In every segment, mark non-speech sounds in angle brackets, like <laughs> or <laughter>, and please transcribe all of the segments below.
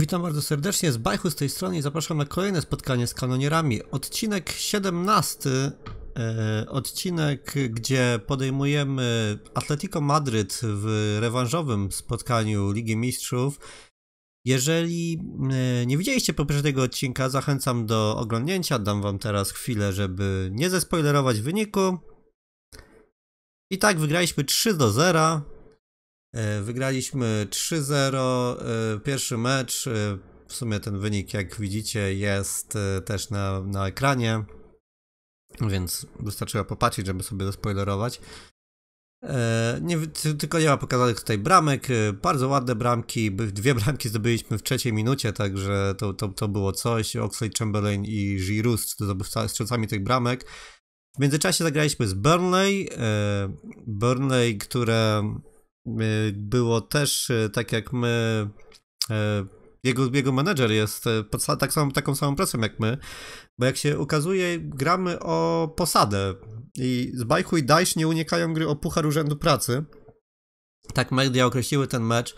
Witam bardzo serdecznie z Bajchu z tej strony i zapraszam na kolejne spotkanie z kanonierami. Odcinek 17, e, odcinek gdzie podejmujemy Atletico Madryt w rewanżowym spotkaniu Ligi Mistrzów. Jeżeli e, nie widzieliście poprzedniego odcinka, zachęcam do oglądnięcia. Dam wam teraz chwilę, żeby nie zespoilerować wyniku. I tak wygraliśmy 3 do 0. E, wygraliśmy 3-0. E, pierwszy mecz, e, w sumie ten wynik, jak widzicie, jest też na, na ekranie, więc wystarczyło popatrzeć, żeby sobie dospoilerować. Nie, tylko nie ma pokazanych tutaj bramek, bardzo ładne bramki, dwie bramki zdobyliśmy w trzeciej minucie, także to, to, to było coś, Oxley Chamberlain i Giroud strzelcami tych bramek. W międzyczasie zagraliśmy z Burnley, Burnley, które Y, było też y, tak jak my. Y, jego, jego menedżer jest pod, tak samą, taką samą presją jak my, bo jak się ukazuje, gramy o posadę. I z Bajku i Dajsz nie unikają gry o Puchar Urzędu Pracy. Tak media określiły ten mecz.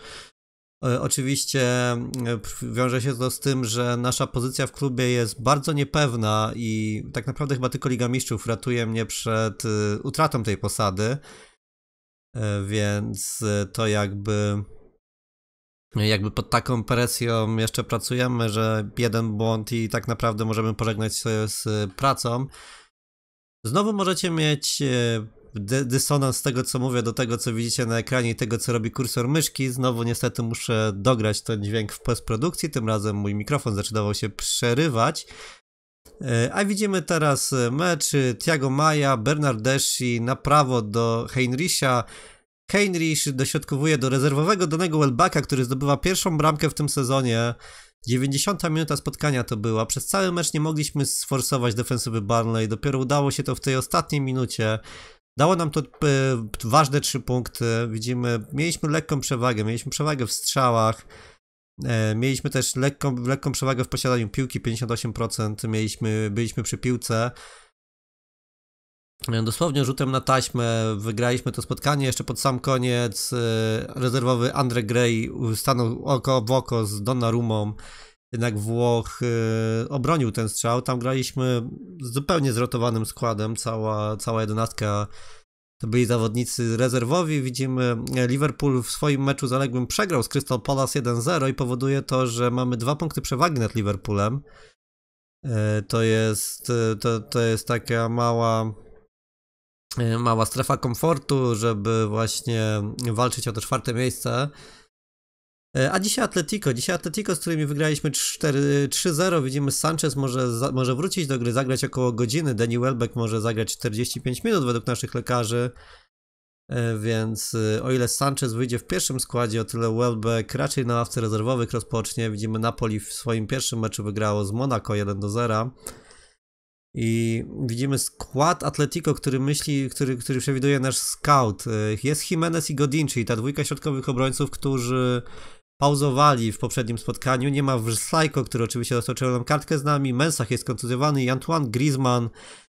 Oczywiście wiąże się to z tym, że nasza pozycja w klubie jest bardzo niepewna i tak naprawdę chyba tylko Liga Mistrzów ratuje mnie przed utratą tej posady. E, więc e, to jakby jakby pod taką presją jeszcze pracujemy, że jeden błąd i tak naprawdę możemy pożegnać się z e, pracą. Znowu możecie mieć dysonans z tego, co mówię, do tego, co widzicie na ekranie i tego, co robi kursor myszki. Znowu niestety muszę dograć ten dźwięk w postprodukcji. Tym razem mój mikrofon zaczynał się przerywać, E, a widzimy teraz e, mecz e, Tiago Maja, Bernardeschi na prawo do Heinricha. Heinrich dośrodkowuje do rezerwowego danego Welbacka, który zdobywa pierwszą bramkę w tym sezonie. 90 minuta spotkania to była. Przez cały mecz nie mogliśmy sforsować defensywy Barnley. Dopiero udało się to w tej ostatniej minucie. Dało nam to ważne trzy punkty. Widzimy, mieliśmy lekką przewagę, mieliśmy przewagę w strzałach. E, mieliśmy też lekką, lekką przewagę w posiadaniu piłki, 58%. Mieliśmy, byliśmy przy piłce. E, dosłownie rzutem na taśmę wygraliśmy to spotkanie. Jeszcze pod sam koniec e, rezerwowy Andre Gray stanął oko w oko z Donnarumą. Jednak Włoch obronił ten strzał. Tam graliśmy z zupełnie zrotowanym składem. Cała, cała jedenastka to byli zawodnicy rezerwowi. Widzimy, e, Liverpool w swoim meczu zaległym przegrał z Crystal Palace 1-0 i powoduje to, że mamy dwa punkty przewagi nad Liverpoolem. E, to jest, e, to, to jest taka mała, mała strefa komfortu, żeby właśnie walczyć o to czwarte miejsce. E, a dzisiaj Atletico. Dzisiaj Atletico, z którymi wygraliśmy 3-0. Widzimy, Sanchez może, za, może wrócić do gry, zagrać około godziny. Danny Welbeck może zagrać 45 minut według naszych lekarzy. E, więc e, o ile Sanchez wyjdzie w pierwszym składzie, o tyle Welbeck raczej na ławce rezerwowych rozpocznie. Widzimy, Napoli w swoim pierwszym meczu wygrało z Monaco 1-0. I widzimy skład Atletico, który myśli, który, który przewiduje nasz scout. Jest Jimenez i Godin, czyli ta dwójka środkowych obrońców, którzy pauzowali w poprzednim spotkaniu. Nie ma Wrzlajko, który oczywiście dostarczył nam kartkę z nami. Mensach jest kontuzjowany i Antoine Griezmann.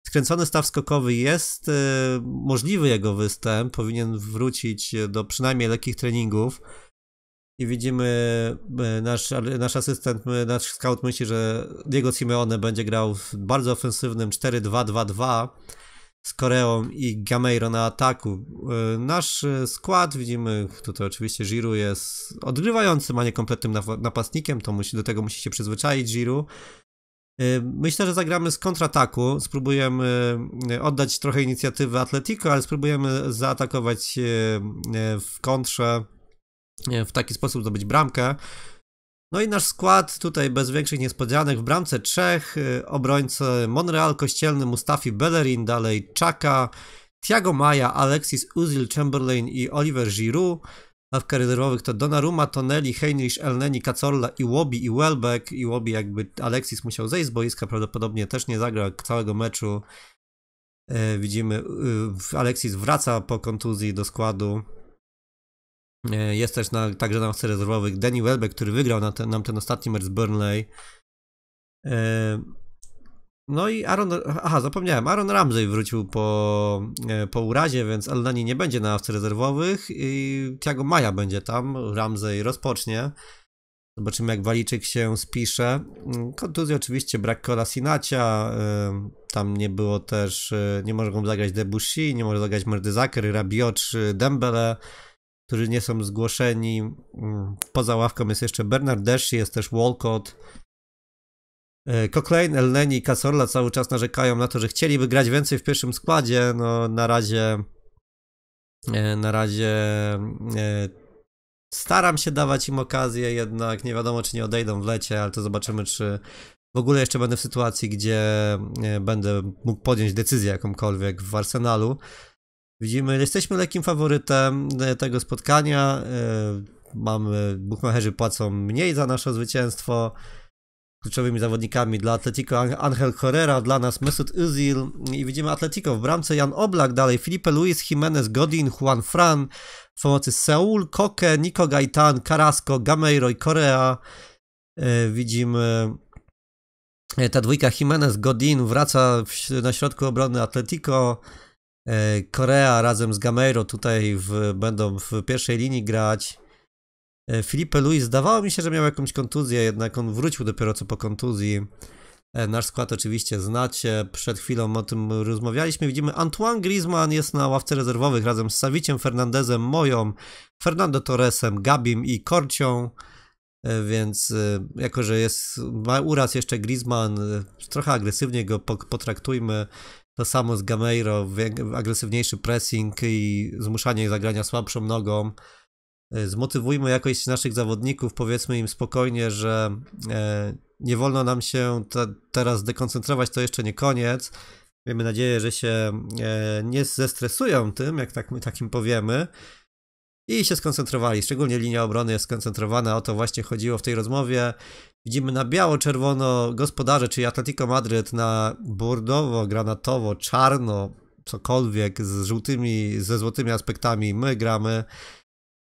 Skręcony staw skokowy jest y, możliwy jego występ. Powinien wrócić do przynajmniej lekkich treningów. I widzimy, e, nasz, nasz asystent, e, nasz scout myśli, że Diego Simeone będzie grał w bardzo ofensywnym 4-2-2-2 z Koreą i Gameiro na ataku. E, nasz e, skład, widzimy, tutaj oczywiście Giru jest odgrywającym, a nie kompletnym napastnikiem, to musi, do tego musi się przyzwyczaić Giru. E, myślę, że zagramy z kontrataku, spróbujemy oddać trochę inicjatywy Atletico, ale spróbujemy zaatakować w kontrze, w taki sposób zdobyć bramkę. No i nasz skład tutaj bez większych niespodzianek w bramce trzech y, obrońcy Monreal Kościelny, Mustafi Bellerin, dalej Chaka, Thiago Maja, Alexis Uzil, Chamberlain i Oliver Giroud. A w rezerwowych to Donnarumma, Tonelli, Heinrich, Elneni, Cacorla, Iwobi i Welbeck. Iwobi jakby Alexis musiał zejść z boiska, prawdopodobnie też nie zagrał całego meczu. Y, widzimy, y, Alexis wraca po kontuzji do składu. E, jest też na, także na ławce rezerwowych Danny Welbeck, który wygrał na ten, nam ten ostatni mecz z Burnley. E, no i Aaron, aha, zapomniałem, Aaron Ramsey wrócił po, e, po urazie, więc Eldani nie będzie na ławce rezerwowych i Tiago Maja będzie tam, Ramsey rozpocznie. Zobaczymy jak Waliczyk się spisze. Mm, kontuzji oczywiście brak Kola Sinacia, tam nie było też, nie go zagrać Debussy, nie może zagrać Merdyzaker, Rabiot czy Dembele którzy nie są zgłoszeni. Mm, poza ławką jest jeszcze Bernard Deshi, jest też Walcott. E, Cochrane, Elneny i Casorla cały czas narzekają na to, że chcieliby grać więcej w pierwszym składzie. No na razie e, na razie e, staram się dawać im okazję, jednak nie wiadomo czy nie odejdą w lecie, ale to zobaczymy czy w ogóle jeszcze będę w sytuacji, gdzie będę mógł podjąć decyzję jakąkolwiek w Arsenalu. Widzimy, jesteśmy lekkim faworytem e, tego spotkania. E, mamy, bukmacherzy płacą mniej za nasze zwycięstwo. Kluczowymi zawodnikami dla Atletico Angel Correra, dla nas Mesut Özil i widzimy Atletico w bramce Jan Oblak, dalej Felipe Luis, Jimenez, Godin, Juan Fran, w pomocy Seul, Koke, Nico Gaitan, Carrasco, Gameiro i Korea. E, widzimy ta dwójka Jimenez, Godin wraca na środku obrony Atletico. E, Korea razem z Gameiro tutaj w, będą w pierwszej linii grać. E, Filipe Luis zdawało mi się, że miał jakąś kontuzję, jednak on wrócił dopiero co po kontuzji. E, nasz skład oczywiście znacie, przed chwilą o tym rozmawialiśmy. Widzimy, Antoine Griezmann jest na ławce rezerwowych razem z Sawiciem, Fernandezem, Moją, Fernando Torresem, Gabim i Korcią. Więc jako, że jest, ma uraz jeszcze Griezmann, trochę agresywnie go potraktujmy. To samo z Gameiro, agresywniejszy pressing i zmuszanie zagrania słabszą nogą. E, zmotywujmy jakoś naszych zawodników, powiedzmy im spokojnie, że e, nie wolno nam się te, teraz dekoncentrować, to jeszcze nie koniec. Miejmy nadzieję, że się e, nie zestresują tym, jak tak my takim powiemy. I się skoncentrowali, szczególnie linia obrony jest skoncentrowana, o to właśnie chodziło w tej rozmowie. Widzimy na biało-czerwono gospodarze, czyli Atletico Madryt, na bordowo, granatowo, czarno, cokolwiek z żółtymi, ze złotymi aspektami. My gramy.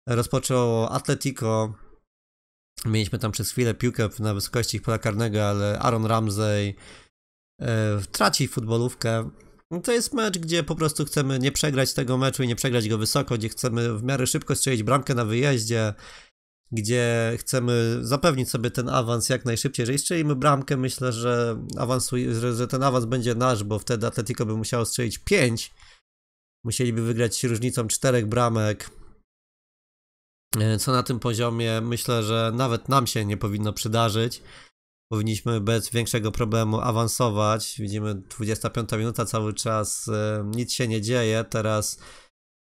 Rozpoczęło Atletico. Mieliśmy tam przez chwilę piłkę na wysokości ich pola karnego, ale Aaron Ramsey e, traci futbolówkę. No to jest mecz, gdzie po prostu chcemy nie przegrać tego meczu i nie przegrać go wysoko, gdzie chcemy w miarę szybko strzelić bramkę na wyjeździe, gdzie chcemy zapewnić sobie ten awans jak najszybciej. Jeżeli strzelimy bramkę, myślę, że, awansuj, że, że ten awans będzie nasz, bo wtedy Atletico by musiało strzelić 5. Musieliby wygrać różnicą czterech bramek, e, co na tym poziomie myślę, że nawet nam się nie powinno przydarzyć. Powinniśmy bez większego problemu awansować. Widzimy 25 minuta cały czas, e, nic się nie dzieje. Teraz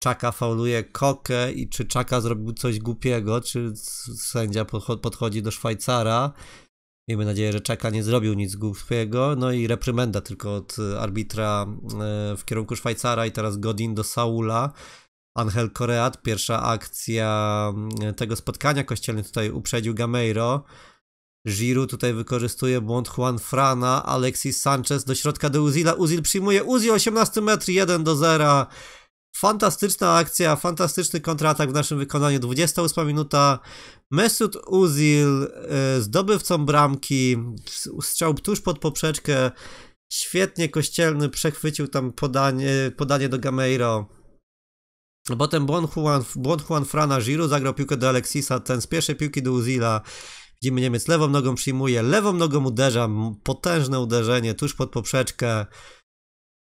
Czaka fauluje Kokę i czy Czaka zrobił coś głupiego, czy sędzia podchodzi do Szwajcara. Miejmy nadzieję, że Czaka nie zrobił nic głupiego. No i reprymenda tylko od arbitra e, w kierunku Szwajcara i teraz Godin do Saula. Angel Koreat, pierwsza akcja mm, tego spotkania kościelnego tutaj uprzedził Gameiro. Giru tutaj wykorzystuje błąd Juan Frana, Alexis Sanchez do środka do Uzila. Uzil przyjmuje, Uzil 18 metr, 1 do 0. Fantastyczna akcja, fantastyczny kontratak w naszym wykonaniu. 28 minuta. Mesut Uzil, e, zdobywcą bramki, strzał tuż pod poprzeczkę. Świetnie Kościelny przechwycił tam podanie, podanie do Gameiro. Potem błąd Juan, błąd Juan Frana Giru zagrał piłkę do Alexisa, ten z pierwszej piłki do Uzila. Widzimy Niemiec lewą nogą przyjmuje, lewą nogą uderza, potężne uderzenie tuż pod poprzeczkę.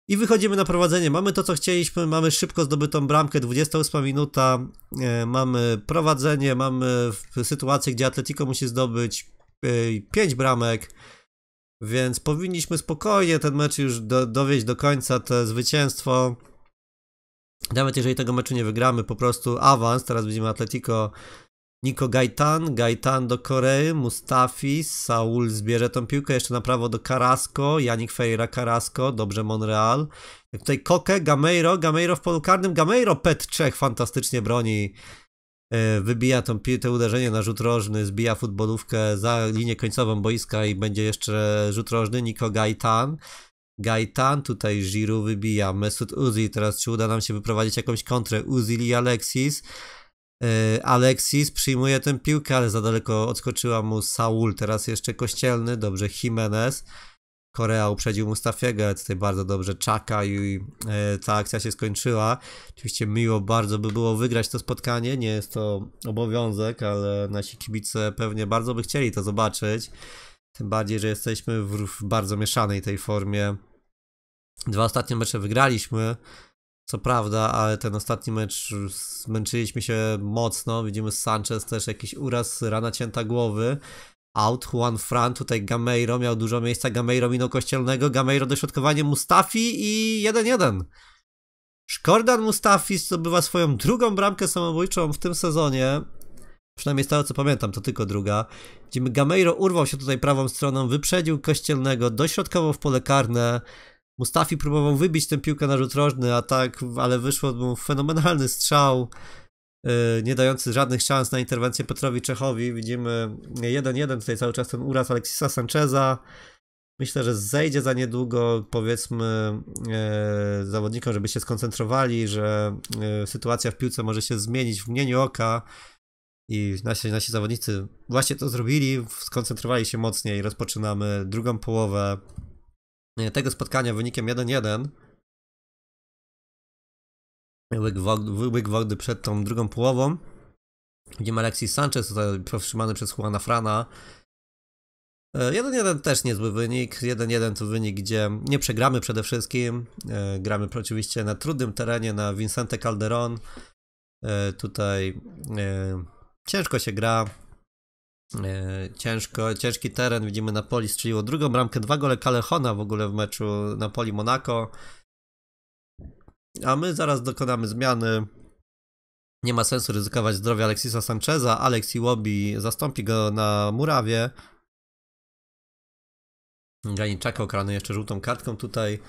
I wychodzimy na prowadzenie. Mamy to, co chcieliśmy, mamy szybko zdobytą bramkę, 28 minuta, e, mamy prowadzenie, mamy sytuację, gdzie Atletico musi zdobyć 5 e, bramek, więc powinniśmy spokojnie ten mecz już do, dowieść do końca, to zwycięstwo. Nawet jeżeli tego meczu nie wygramy, po prostu awans, teraz widzimy Atletico Niko Gaitan, Gaitan do Korei, Mustafi, Saul zbierze tą piłkę, jeszcze na prawo do Carrasco, Janik Ferreira Carrasco, dobrze Monreal. Tutaj Koke, Gameiro, Gameiro w polu karnym, Gameiro Pet Czech fantastycznie broni, e, wybija tą piłkę, uderzenie na rzut rożny, zbija futbolówkę za linię końcową boiska i będzie jeszcze rzut rożny, Niko Gaitan. Gaitan, tutaj Giroud wybija, Mesut Uzi, teraz czy uda nam się wyprowadzić jakąś kontrę, Uzi i Alexis. E, Alexis przyjmuje tę piłkę, ale za daleko odskoczyła mu Saul, teraz jeszcze kościelny, dobrze Jimenez. Korea uprzedził Mustafiego, tutaj bardzo dobrze czaka i e, ta akcja się skończyła. Oczywiście miło bardzo by było wygrać to spotkanie, nie jest to obowiązek, ale nasi kibice pewnie bardzo by chcieli to zobaczyć. Tym bardziej, że jesteśmy w, w bardzo mieszanej tej formie. Dwa ostatnie mecze wygraliśmy, co prawda, ale ten ostatni mecz zmęczyliśmy się mocno. Widzimy Sanchez też jakiś uraz, rana cięta głowy. Out, Juan Fran, tutaj Gameiro miał dużo miejsca. Gameiro minął kościelnego, Gameiro dośrodkowanie Mustafi i 1-1. Szkordan Mustafi zdobywa swoją drugą bramkę samobójczą w tym sezonie. Przynajmniej z tego co pamiętam, to tylko druga. Widzimy Gameiro urwał się tutaj prawą stroną, wyprzedził kościelnego, dośrodkowo w pole karne. Mustafi próbował wybić tę piłkę na rzut rożny, a tak, ale wyszło mu fenomenalny strzał, e, nie dający żadnych szans na interwencję Petrowi Czechowi. Widzimy 1-1 tutaj cały czas ten uraz Aleksisa Sancheza. Myślę, że zejdzie za niedługo, powiedzmy, e, zawodnikom, żeby się skoncentrowali, że e, sytuacja w piłce może się zmienić w mnieniu oka. I nasi, nasi zawodnicy właśnie to zrobili, skoncentrowali się mocniej. Rozpoczynamy drugą połowę tego spotkania wynikiem 1-1. Łyk wody przed tą drugą połową, gdzie Alexis Sanchez tutaj powstrzymany przez Juana Frana. 1-1 e, też niezły wynik. 1-1 to wynik, gdzie nie przegramy przede wszystkim. E, gramy oczywiście na trudnym terenie, na Vincente Calderon. E, tutaj ciężko się gra. E, ciężko, ciężki teren, widzimy Napoli strzeliło drugą bramkę, dwa gole Kalechona w ogóle w meczu Napoli-Monaco. A my zaraz dokonamy zmiany. Nie ma sensu ryzykować zdrowia Alexisa Sancheza. Alex Łobi zastąpi go na murawie. Janiczaka okrany jeszcze żółtą kartką tutaj.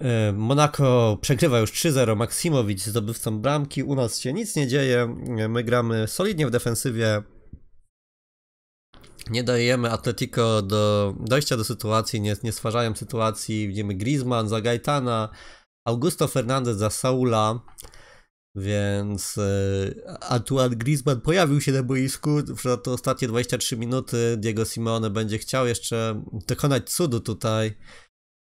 E, Monaco przegrywa już 3-0. Maksimowicz zdobywcą bramki. U nas się nic nie dzieje. My gramy solidnie w defensywie nie dajemy Atletico do dojścia do sytuacji, nie, nie stwarzają sytuacji. Widzimy Griezmann za Gaetana, Augusto Fernandez za Saula, więc yy, Antoine Griezmann pojawił się na boisku przez te ostatnie 23 minuty. Diego Simeone będzie chciał jeszcze dokonać cudu tutaj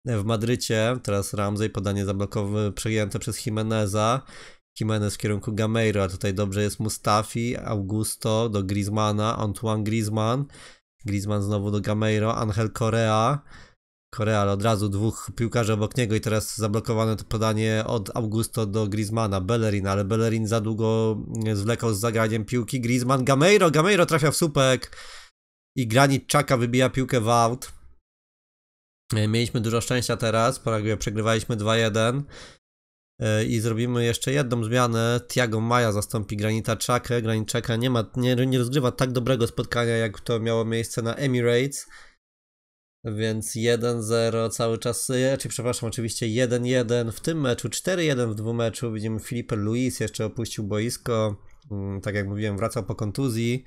w Madrycie. Teraz Ramsey podanie zablokowy przejęte przez Jimeneza. Jimenez w kierunku Gameiro, a tutaj dobrze jest Mustafi, Augusto do Griezmana, Antoine Griezmann, Griezmann znowu do Gameiro, Angel Correa, Corea, ale od razu dwóch piłkarzy obok niego i teraz zablokowane to podanie od Augusto do Griezmana, Bellerin, ale Bellerin za długo zwlekał z zagraniem piłki, Griezmann, Gameiro, Gameiro trafia w słupek i Granit Czaka wybija piłkę w aut. E, mieliśmy dużo szczęścia teraz, Paraguay przegrywaliśmy 2-1. E, i zrobimy jeszcze jedną zmianę. Tiago Maja zastąpi Granita Graniteczaka Granit nie, ma, nie, nie rozgrywa tak dobrego spotkania, jak to miało miejsce na Emirates. Więc 1-0 cały czas, e, czy przepraszam, oczywiście 1-1 w tym meczu, 4-1 w dwóch meczu. Widzimy Filipe Luis jeszcze opuścił boisko. Mm, tak jak mówiłem, wracał po kontuzji.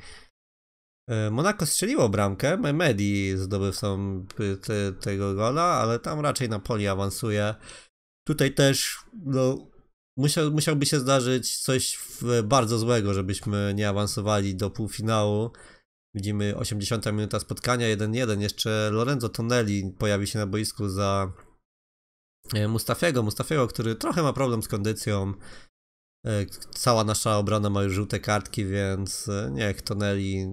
E, Monaco strzeliło bramkę, Mehmedi zdobył sam te, tego gola, ale tam raczej Napoli awansuje tutaj też no, musiał, musiałby się zdarzyć coś bardzo złego, żebyśmy nie awansowali do półfinału. Widzimy 80 minuta spotkania, 1-1. Jeszcze Lorenzo Tonelli pojawi się na boisku za e, Mustafiego. Mustafiego, który trochę ma problem z kondycją. E, cała nasza obrona ma już żółte kartki, więc e, niech Tonelli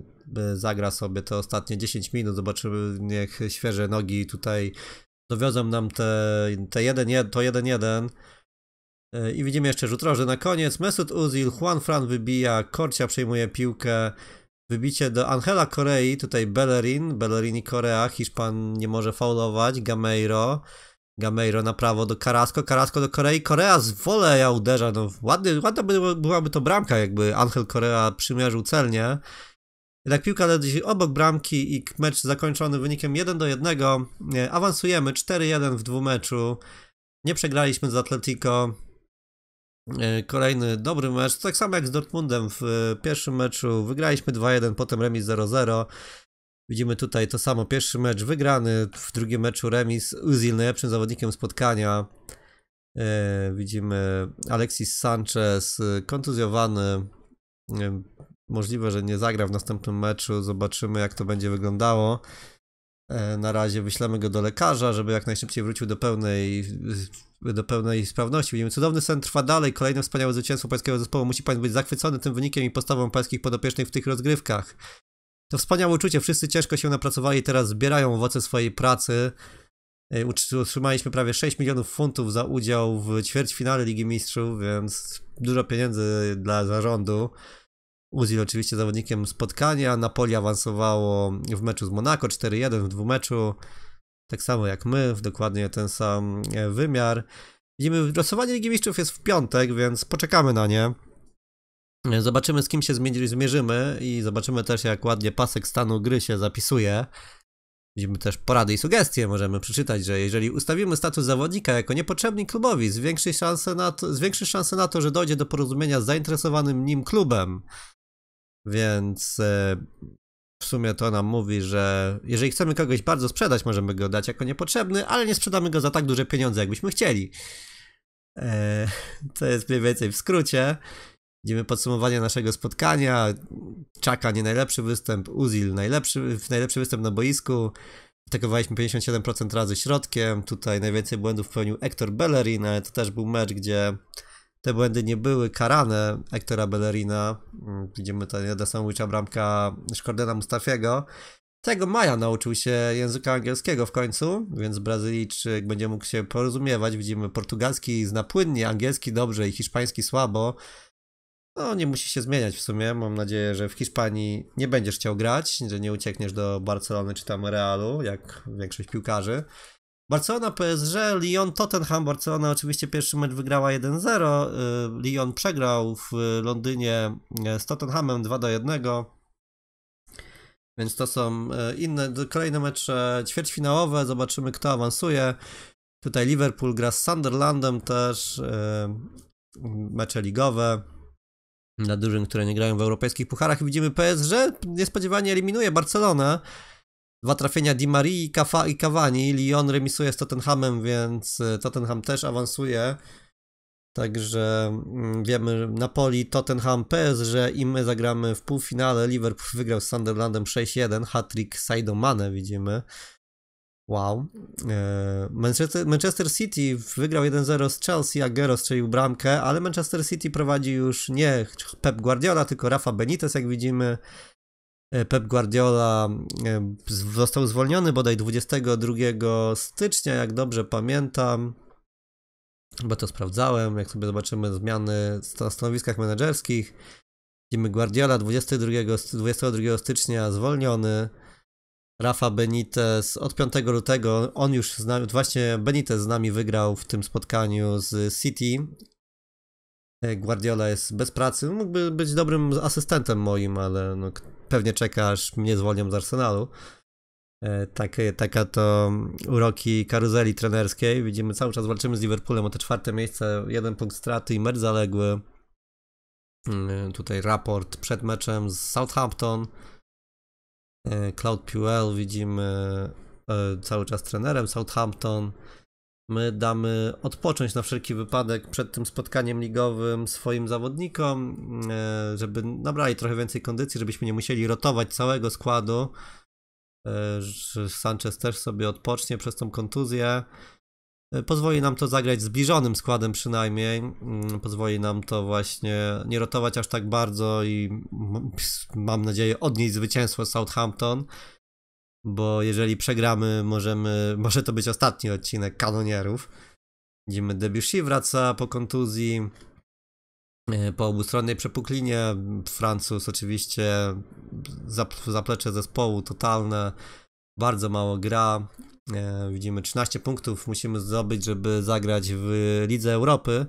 zagra sobie te ostatnie 10 minut. Zobaczymy, niech świeże nogi tutaj dowiozą nam te, te jeden, to 1-1. E, I widzimy jeszcze rzut rożny na koniec. Mesut Uzil, Juan Fran wybija, Korcia przejmuje piłkę. Wybicie do Angela Korei, tutaj Bellerin, Bellerin i Korea, Hiszpan nie może faulować, Gameiro, Gameiro na prawo do Carrasco, Carrasco do Korei, Korea z woleja uderza, no ładny, ładna by, byłaby to bramka jakby Angel Korea przymierzył celnie, jednak piłka leci obok bramki i mecz zakończony wynikiem 1 do 1. Awansujemy 4-1 w dwumeczu. Nie przegraliśmy z Atletico. E, kolejny dobry mecz, tak samo jak z Dortmundem w e, pierwszym meczu. Wygraliśmy 2-1, potem remis 0-0. Widzimy tutaj to samo. Pierwszy mecz wygrany, w drugim meczu remis. Uzil najlepszym zawodnikiem spotkania. E, widzimy Alexis Sanchez kontuzjowany możliwe, że nie zagra w następnym meczu. Zobaczymy, jak to będzie wyglądało. E, na razie wyślemy go do lekarza, żeby jak najszybciej wrócił do pełnej, e, do pełnej sprawności. Widzimy, cudowny sen trwa dalej. Kolejne wspaniałe zwycięstwo polskiego zespołu. Musi pan być zachwycony tym wynikiem i postawą polskich podopiecznych w tych rozgrywkach. To wspaniałe uczucie. Wszyscy ciężko się napracowali, teraz zbierają owoce swojej pracy. E, utrzymaliśmy prawie 6 milionów funtów za udział w ćwierćfinale Ligi Mistrzów, więc dużo pieniędzy dla zarządu. Uzil oczywiście zawodnikiem spotkania. Napoli awansowało w meczu z Monaco 4-1 w dwumeczu. Tak samo jak my, w dokładnie ten sam e, wymiar. Widzimy, losowanie Ligi Mistrzów jest w piątek, więc poczekamy na nie. E, zobaczymy, z kim się zmierzymy i zobaczymy też, jak ładnie pasek stanu gry się zapisuje. Widzimy też porady i sugestie. Możemy przeczytać, że jeżeli ustawimy status zawodnika jako niepotrzebny klubowi, zwiększy szanse na to, zwiększy szanse na to że dojdzie do porozumienia z zainteresowanym nim klubem. Więc e, w sumie to nam mówi, że jeżeli chcemy kogoś bardzo sprzedać, możemy go dać jako niepotrzebny, ale nie sprzedamy go za tak duże pieniądze, jakbyśmy chcieli. E, <laughs> to jest mniej więcej w skrócie. Widzimy podsumowanie naszego spotkania. Czaka nie najlepszy występ, Uzil najlepszy, najlepszy występ na boisku. Atakowaliśmy 57% razy środkiem. Tutaj najwięcej błędów popełnił Hector Bellerin, ale to też był mecz, gdzie te błędy nie były karane Ektora Bellerina, mm, widzimy tutaj do samobójcza bramka Szkordena Mustafiego, tego Maja nauczył się języka angielskiego w końcu, więc Brazylijczyk będzie mógł się porozumiewać. Widzimy portugalski zna płynnie, angielski dobrze i hiszpański słabo. No, nie musi się zmieniać w sumie. Mam nadzieję, że w Hiszpanii nie będziesz chciał grać, że nie uciekniesz do Barcelony czy tam Realu, jak większość piłkarzy. Barcelona PSG, Lyon Tottenham. Barcelona oczywiście pierwszy mecz wygrała 1-0. Y, Lyon przegrał w y, Londynie y, z Tottenhamem 2 1. Więc to są inne, kolejne mecze ćwierćfinałowe. Zobaczymy, kto awansuje. Tutaj Liverpool gra z Sunderlandem też. Mecze ligowe na drużyn, które nie grają w europejskich pucharach. Widzimy PSG niespodziewanie eliminuje Barcelonę. Dwa trafienia Di Marii i, i Cavani. Lyon remisuje z Tottenhamem, więc e, Tottenham też awansuje. Także mm, wiemy, Napoli, Tottenham, PSG i my zagramy w półfinale. Liverpool wygrał z Sunderlandem 6-1. Hat-trick Mane widzimy. Wow. E, Manchester, City wygrał 1-0 z Chelsea, Gero strzelił bramkę, ale Manchester City prowadzi już nie Pep Guardiola, tylko Rafa Benitez, jak widzimy. E, Pep Guardiola e, został zwolniony bodaj 22 stycznia, jak dobrze pamiętam, bo to sprawdzałem, jak sobie zobaczymy zmiany na stanowiskach menedżerskich. Widzimy Guardiola 22, 22 stycznia zwolniony. Rafa Benitez od 5 lutego, on już z nami, właśnie Benitez z nami wygrał w tym spotkaniu z City. E, Guardiola jest bez pracy, mógłby być dobrym asystentem moim, ale no, pewnie czeka, aż mnie zwolnią z Arsenalu. E, takie, taka to uroki karuzeli trenerskiej. Widzimy cały czas walczymy z Liverpoolem o te czwarte miejsce, jeden punkt straty i mecz zaległy. Mm, tutaj raport przed meczem z Southampton. E, Cloud Puel widzimy e, cały czas trenerem Southampton. My damy odpocząć na wszelki wypadek przed tym spotkaniem ligowym swoim zawodnikom, e, żeby nabrali trochę więcej kondycji, żebyśmy nie musieli rotować całego składu. E, Sanchez też sobie odpocznie przez tą kontuzję. E, pozwoli nam to zagrać zbliżonym składem przynajmniej. Mm, pozwoli nam to właśnie nie rotować aż tak bardzo i mam nadzieję odnieść zwycięstwo Southampton bo jeżeli przegramy, możemy, <laughs> może to być ostatni odcinek kanonierów. Widzimy Debussy wraca po kontuzji, e, po obustronnej przepuklinie, Francuz oczywiście zaplecze zespołu totalne, bardzo mało gra, e, widzimy 13 punktów musimy zdobyć, żeby zagrać w Lidze Europy,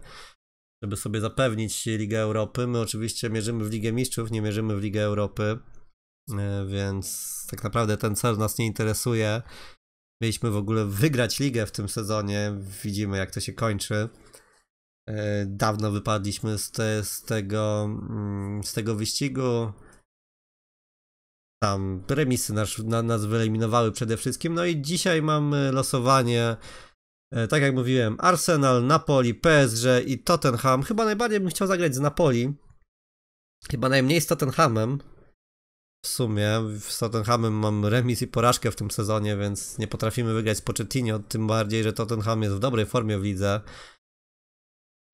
żeby sobie zapewnić Ligę Europy. My oczywiście mierzymy w Ligę Mistrzów, nie mierzymy w Ligę Europy. E, więc tak naprawdę ten cel nas nie interesuje. Mieliśmy w ogóle wygrać ligę w tym sezonie, widzimy jak to się kończy. E, dawno wypadliśmy z, te, z, tego, mm, z tego wyścigu. Tam remisy nas, na, nas wyeliminowały przede wszystkim. No i dzisiaj mamy losowanie e, tak jak mówiłem, Arsenal, Napoli, PSG i Tottenham. Chyba najbardziej bym chciał zagrać z Napoli. Chyba najmniej z Tottenhamem w sumie. Z Tottenhamem mam remis i porażkę w tym sezonie, więc nie potrafimy wygrać z Poczetinio, tym bardziej, że Tottenham jest w dobrej formie w lidze.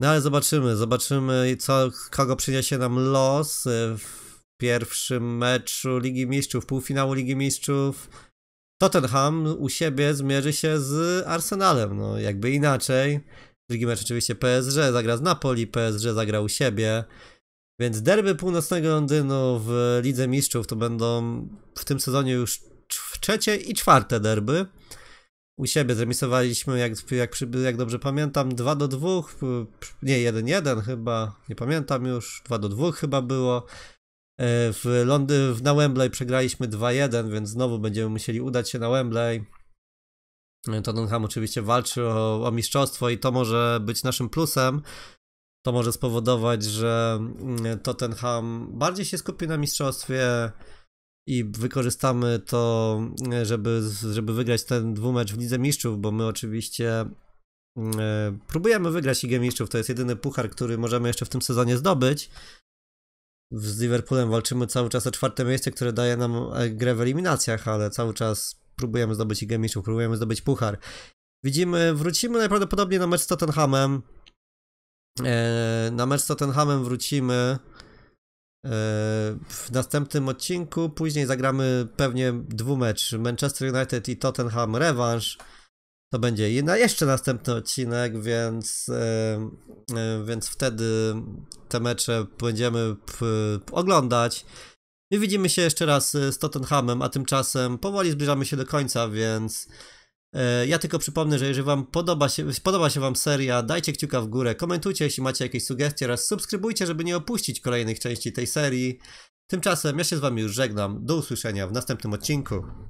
No ale zobaczymy, zobaczymy co, kogo przyniesie nam los y, w pierwszym meczu Ligi Mistrzów, półfinału Ligi Mistrzów. Tottenham u siebie zmierzy się z Arsenalem, no jakby inaczej. Drugi mecz oczywiście PSG zagra z Napoli, PSG zagra u siebie. Więc derby północnego Londynu w Lidze Mistrzów to będą w tym sezonie już trzecie i czwarte derby. U siebie zremisowaliśmy, jak, jak, jak dobrze pamiętam, 2 do 2, nie 1-1 chyba, nie pamiętam już, 2 do 2 chyba było. E, w Londy, na Wembley przegraliśmy 2-1, więc znowu będziemy musieli udać się na Wembley. E, Tottenham oczywiście walczy o, o mistrzostwo i to może być naszym plusem, to może spowodować, że mm, Tottenham bardziej się skupi na mistrzostwie i wykorzystamy to, mm, żeby, żeby wygrać ten dwumecz w Lidze Mistrzów, bo my oczywiście mm, e, próbujemy wygrać Ligę Mistrzów, to jest jedyny puchar, który możemy jeszcze w tym sezonie zdobyć. Z Liverpoolem walczymy cały czas o czwarte miejsce, które daje nam e, grę w eliminacjach, ale cały czas próbujemy zdobyć Ligę Mistrzów, próbujemy zdobyć puchar. Widzimy, wrócimy najprawdopodobniej na mecz z Tottenhamem. E, na mecz z Tottenhamem wrócimy e, w następnym odcinku. Później zagramy pewnie dwumecz Manchester United i Tottenham Revanche. To będzie na jeszcze następny odcinek, więc, e, więc wtedy te mecze będziemy oglądać. I widzimy się jeszcze raz z Tottenhamem, a tymczasem powoli zbliżamy się do końca, więc E, ja tylko przypomnę, że jeżeli Wam podoba się, podoba się Wam seria, dajcie kciuka w górę, komentujcie, jeśli macie jakieś sugestie oraz subskrybujcie, żeby nie opuścić kolejnych części tej serii. Tymczasem ja się z Wami już żegnam. Do usłyszenia w następnym odcinku.